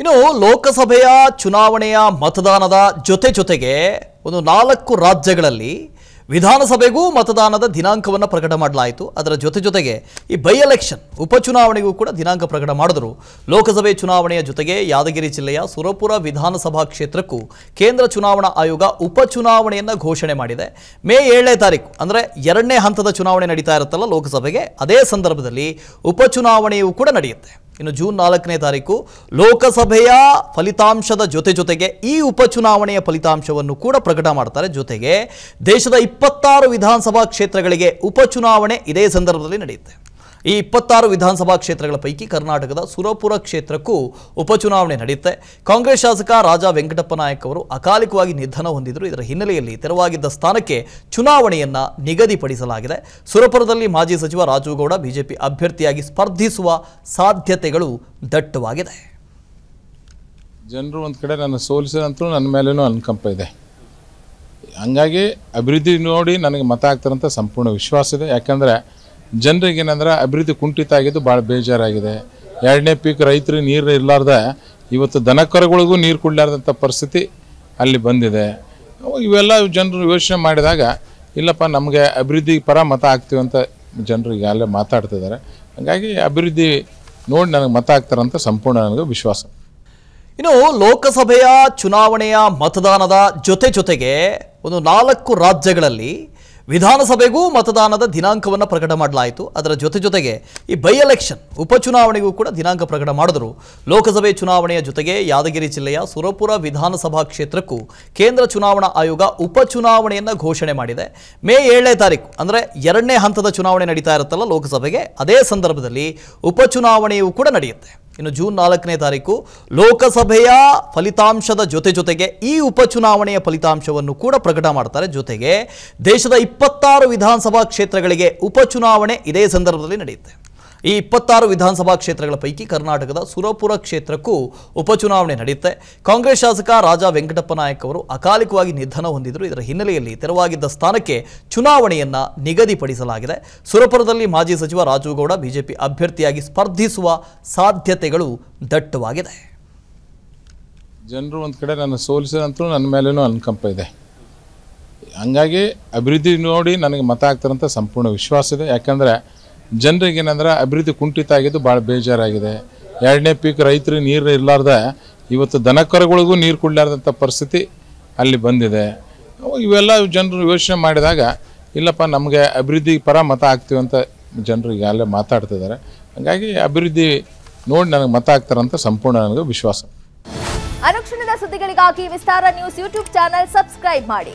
ಇನ್ನು ಲೋಕಸಭೆಯ ಚುನಾವಣೆಯ ಮತದಾನದ ಜೊತೆ ಜೊತೆಗೆ ಒಂದು ನಾಲ್ಕು ರಾಜ್ಯಗಳಲ್ಲಿ ವಿಧಾನಸಭೆಗೂ ಮತದಾನದ ದಿನಾಂಕವನ್ನು ಪ್ರಕಟ ಮಾಡಲಾಯಿತು ಅದರ ಜೊತೆ ಜೊತೆಗೆ ಈ ಬೈ ಎಲೆಕ್ಷನ್ ಉಪಚುನಾವಣೆಗೂ ಕೂಡ ದಿನಾಂಕ ಪ್ರಕಟ ಮಾಡಿದರು ಲೋಕಸಭೆ ಚುನಾವಣೆಯ ಜೊತೆಗೆ ಯಾದಗಿರಿ ಜಿಲ್ಲೆಯ ಸುರಪುರ ವಿಧಾನಸಭಾ ಕ್ಷೇತ್ರಕ್ಕೂ ಕೇಂದ್ರ ಚುನಾವಣಾ ಆಯೋಗ ಉಪಚುನಾವಣೆಯನ್ನು ಘೋಷಣೆ ಮಾಡಿದೆ ಮೇ ಏಳನೇ ತಾರೀಕು ಅಂದರೆ ಎರಡನೇ ಹಂತದ ಚುನಾವಣೆ ನಡೀತಾ ಇರುತ್ತಲ್ಲ ಲೋಕಸಭೆಗೆ ಅದೇ ಸಂದರ್ಭದಲ್ಲಿ ಉಪಚುನಾವಣೆಯೂ ಕೂಡ ನಡೆಯುತ್ತೆ ಇನ್ನು ಜೂನ್ ನಾಲ್ಕನೇ ತಾರೀಕು ಲೋಕಸಭೆಯ ಫಲಿತಾಂಶದ ಜೊತೆ ಜೊತೆಗೆ ಈ ಉಪಚುನಾವಣೆಯ ಫಲಿತಾಂಶವನ್ನು ಕೂಡ ಪ್ರಕಟ ಮಾಡ್ತಾರೆ ಜೊತೆಗೆ ದೇಶದ ಇಪ್ಪತ್ತಾರು ವಿಧಾನಸಭಾ ಕ್ಷೇತ್ರಗಳಿಗೆ ಉಪಚುನಾವಣೆ ಇದೇ ಸಂದರ್ಭದಲ್ಲಿ ನಡೆಯುತ್ತೆ ಈ ಇಪ್ಪತ್ತಾರು ವಿಧಾನಸಭಾ ಕ್ಷೇತ್ರಗಳ ಪೈಕಿ ಕರ್ನಾಟಕದ ಸುರಪುರ ಕ್ಷೇತ್ರಕ್ಕೂ ಉಪಚುನಾವಣೆ ನಡೆಯುತ್ತೆ ಕಾಂಗ್ರೆಸ್ ಶಾಸಕ ರಾಜಾ ವೆಂಕಟಪ್ಪ ನಾಯಕ್ ಅವರು ಅಕಾಲಿಕವಾಗಿ ನಿಧನ ಹೊಂದಿದ್ರು ಇದರ ಹಿನ್ನೆಲೆಯಲ್ಲಿ ತೆರವಾಗಿದ್ದ ಸ್ಥಾನಕ್ಕೆ ಚುನಾವಣೆಯನ್ನ ನಿಗದಿಪಡಿಸಲಾಗಿದೆ ಸುರಪುರದಲ್ಲಿ ಮಾಜಿ ಸಚಿವ ರಾಜುಗೌಡ ಬಿಜೆಪಿ ಅಭ್ಯರ್ಥಿಯಾಗಿ ಸ್ಪರ್ಧಿಸುವ ಸಾಧ್ಯತೆಗಳು ದಟ್ಟವಾಗಿದೆ ಜನರು ಒಂದು ಕಡೆ ನನ್ನ ಸೋಲಿಸಿದಂತೂ ನನ್ನ ಮೇಲೇನೂ ಅನುಕಂಪ ಇದೆ ಹಂಗಾಗಿ ಅಭಿವೃದ್ಧಿ ನೋಡಿ ನನಗೆ ಮತ ಆಗ್ತಾರಂತ ಸಂಪೂರ್ಣ ವಿಶ್ವಾಸ ಇದೆ ಯಾಕಂದರೆ ಜನರಿಗೆ ಏನಂದ್ರೆ ಅಭಿವೃದ್ಧಿ ಕುಂಠಿತ ಆಗಿದ್ದು ಭಾಳ ಬೇಜಾರಾಗಿದೆ ಎರಡನೇ ಪೀಕ್ ರೈತರು ನೀರು ಇರಲಾರ್ದ ಇವತ್ತು ದನಕರಗಳಿಗೂ ನೀರು ಕೊಡಲಾರ್ದಂಥ ಪರಿಸ್ಥಿತಿ ಅಲ್ಲಿ ಬಂದಿದೆ ಇವೆಲ್ಲ ಜನರು ಯೋಚನೆ ಮಾಡಿದಾಗ ಇಲ್ಲಪ್ಪ ನಮಗೆ ಅಭಿವೃದ್ಧಿ ಪರ ಮತ ಆಗ್ತೀವಂತ ಜನರು ಈಗಾಗಲೇ ಮಾತಾಡ್ತಿದ್ದಾರೆ ಹಾಗಾಗಿ ಅಭಿವೃದ್ಧಿ ನೋಡಿ ನನಗೆ ಮತ ಆಗ್ತಾರಂತ ಸಂಪೂರ್ಣ ನನಗೆ ವಿಶ್ವಾಸ ಇನ್ನು ಲೋಕಸಭೆಯ ಚುನಾವಣೆಯ ಮತದಾನದ ಜೊತೆ ಜೊತೆಗೆ ಒಂದು ನಾಲ್ಕು ರಾಜ್ಯಗಳಲ್ಲಿ ವಿಧಾನಸಭೆಗೂ ಮತದಾನದ ದಿನಾಂಕವನ್ನು ಪ್ರಕಟ ಮಾಡಲಾಯಿತು ಅದರ ಜೊತೆ ಜೊತೆಗೆ ಈ ಬೈ ಎಲೆಕ್ಷನ್ ಉಪಚುನಾವಣೆಗೂ ಕೂಡ ದಿನಾಂಕ ಪ್ರಕಟ ಮಾಡಿದರು ಲೋಕಸಭೆ ಚುನಾವಣೆಯ ಜೊತೆಗೆ ಯಾದಗಿರಿ ಜಿಲ್ಲೆಯ ಸುರಪುರ ವಿಧಾನಸಭಾ ಕ್ಷೇತ್ರಕ್ಕೂ ಕೇಂದ್ರ ಚುನಾವಣಾ ಆಯೋಗ ಉಪಚುನಾವಣೆಯನ್ನು ಘೋಷಣೆ ಮಾಡಿದೆ ಮೇ ಏಳನೇ ತಾರೀಕು ಅಂದರೆ ಎರಡನೇ ಹಂತದ ಚುನಾವಣೆ ನಡೀತಾ ಇರುತ್ತಲ್ಲ ಲೋಕಸಭೆಗೆ ಅದೇ ಸಂದರ್ಭದಲ್ಲಿ ಉಪಚುನಾವಣೆಯೂ ಕೂಡ ನಡೆಯುತ್ತೆ ಇನ್ನು ಜೂನ್ ನಾಲ್ಕನೇ ತಾರೀಕು ಲೋಕಸಭೆಯ ಫಲಿತಾಂಶದ ಜೊತೆ ಜೊತೆಗೆ ಈ ಉಪಚುನಾವಣೆಯ ಫಲಿತಾಂಶವನ್ನು ಕೂಡ ಪ್ರಕಟ ಮಾಡ್ತಾರೆ ಜೊತೆಗೆ ದೇಶದ ಇಪ್ಪತ್ತಾರು ವಿಧಾನಸಭಾ ಕ್ಷೇತ್ರಗಳಿಗೆ ಉಪಚುನಾವಣೆ ಇದೇ ಸಂದರ್ಭದಲ್ಲಿ ನಡೆಯುತ್ತೆ ಈ ಇಪ್ಪತ್ತಾರು ವಿಧಾನಸಭಾ ಕ್ಷೇತ್ರಗಳ ಪೈಕಿ ಕರ್ನಾಟಕದ ಸುರಪುರ ಕ್ಷೇತ್ರಕ್ಕೂ ಉಪಚುನಾವಣೆ ನಡೆಯುತ್ತೆ ಕಾಂಗ್ರೆಸ್ ಶಾಸಕ ರಾಜಾ ವೆಂಕಟಪ್ಪ ನಾಯಕ್ ಅವರು ಅಕಾಲಿಕವಾಗಿ ನಿಧನ ಹೊಂದಿದ್ರು ಇದರ ಹಿನ್ನೆಲೆಯಲ್ಲಿ ತೆರವಾಗಿದ್ದ ಸ್ಥಾನಕ್ಕೆ ಚುನಾವಣೆಯನ್ನ ನಿಗದಿಪಡಿಸಲಾಗಿದೆ ಸುರಪುರದಲ್ಲಿ ಮಾಜಿ ಸಚಿವ ರಾಜುಗೌಡ ಬಿಜೆಪಿ ಅಭ್ಯರ್ಥಿಯಾಗಿ ಸ್ಪರ್ಧಿಸುವ ಸಾಧ್ಯತೆಗಳು ದಟ್ಟವಾಗಿದೆ ಜನರು ಒಂದು ಕಡೆ ನನ್ನ ಸೋಲಿಸಿದಂತೂ ನನ್ನ ಮೇಲೇನೂ ಅನುಕಂಪ ಇದೆ ಹಂಗಾಗಿ ಅಭಿವೃದ್ಧಿ ನೋಡಿ ನನಗೆ ಮತ ಆಗ್ತಾರಂತ ಸಂಪೂರ್ಣ ವಿಶ್ವಾಸ ಇದೆ ಯಾಕಂದರೆ ಜನರಿಗೆ ಏನಂದ್ರೆ ಅಭಿವೃದ್ಧಿ ಕುಂಠಿತ ಆಗಿದ್ದು ಭಾಳ ಬೇಜಾರಾಗಿದೆ ಎರಡನೇ ಪೀಕ್ ರೈತರು ನೀರು ಇರಲಾರ್ದ ಇವತ್ತು ದನಕರುಗಳಿಗೂ ನೀರು ಕೊಡಲಾರ್ದಂಥ ಪರಿಸ್ಥಿತಿ ಅಲ್ಲಿ ಬಂದಿದೆ ಇವೆಲ್ಲ ಜನರು ಯೋಚನೆ ಮಾಡಿದಾಗ ಇಲ್ಲಪ್ಪ ನಮಗೆ ಅಭಿವೃದ್ಧಿ ಪರ ಮತ ಆಗ್ತೀವಂತ ಅಂತ ಜನರು ಈಗಾಗಲೇ ಮಾತಾಡ್ತಿದ್ದಾರೆ ಹಾಗಾಗಿ ಅಭಿವೃದ್ಧಿ ನೋಡಿ ನನಗೆ ಮತ ಆಗ್ತಾರಂತ ಸಂಪೂರ್ಣ ನನಗೆ ವಿಶ್ವಾಸ ಅನುಕ್ಷಣದ ಸುದ್ದಿಗಳಿಗಾಗಿ Vistara news YouTube channel subscribe ಮಾಡಿ